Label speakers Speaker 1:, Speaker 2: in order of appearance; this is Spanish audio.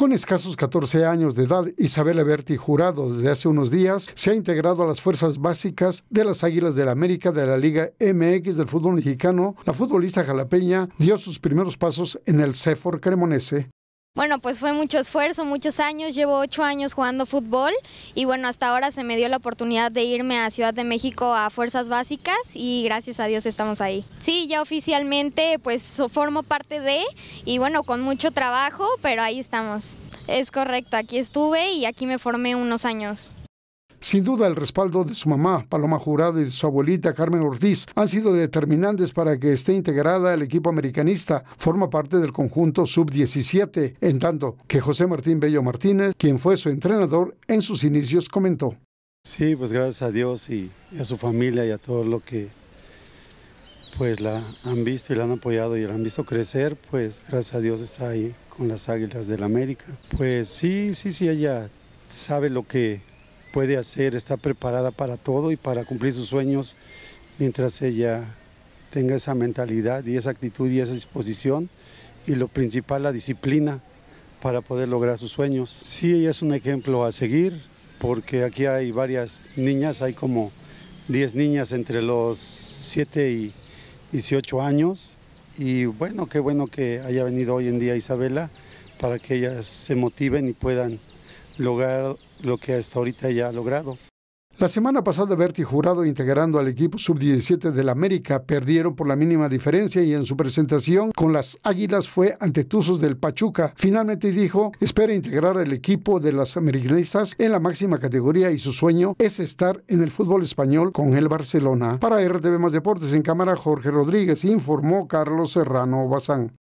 Speaker 1: Con escasos 14 años de edad, Isabel Berti Jurado desde hace unos días se ha integrado a las fuerzas básicas de las Águilas del la América de la Liga MX del fútbol mexicano. La futbolista jalapeña dio sus primeros pasos en el CEFOR cremonese
Speaker 2: bueno, pues fue mucho esfuerzo, muchos años, llevo ocho años jugando fútbol y bueno, hasta ahora se me dio la oportunidad de irme a Ciudad de México a Fuerzas Básicas y gracias a Dios estamos ahí. Sí, ya oficialmente pues formo parte de y bueno, con mucho trabajo, pero ahí estamos. Es correcto, aquí estuve y aquí me formé unos años.
Speaker 1: Sin duda, el respaldo de su mamá, Paloma Jurado, y su abuelita, Carmen Ortiz, han sido determinantes para que esté integrada al equipo americanista. Forma parte del conjunto sub-17, en tanto que José Martín Bello Martínez, quien fue su entrenador en sus inicios, comentó.
Speaker 3: Sí, pues gracias a Dios y, a su familia y a todo lo que pues la han visto y la han apoyado y la han visto crecer, pues gracias a Dios está ahí con las Águilas del América. Pues sí, sí, sí, ella sabe lo que puede hacer, está preparada para todo y para cumplir sus sueños mientras ella tenga esa mentalidad y esa actitud y esa disposición y lo principal, la disciplina para poder lograr sus sueños. Sí, ella es un ejemplo a seguir porque aquí hay varias niñas, hay como 10 niñas entre los 7 y 18 años y bueno, qué bueno que haya venido hoy en día Isabela para que ellas se motiven y puedan lograr lo que hasta ahorita ya ha logrado.
Speaker 1: La semana pasada, Berti Jurado, integrando al equipo sub-17 del América, perdieron por la mínima diferencia y en su presentación con las Águilas fue ante Tuzos del Pachuca. Finalmente dijo, espera integrar al equipo de las americanistas en la máxima categoría y su sueño es estar en el fútbol español con el Barcelona. Para RTV Más Deportes en cámara, Jorge Rodríguez informó Carlos Serrano Bazán.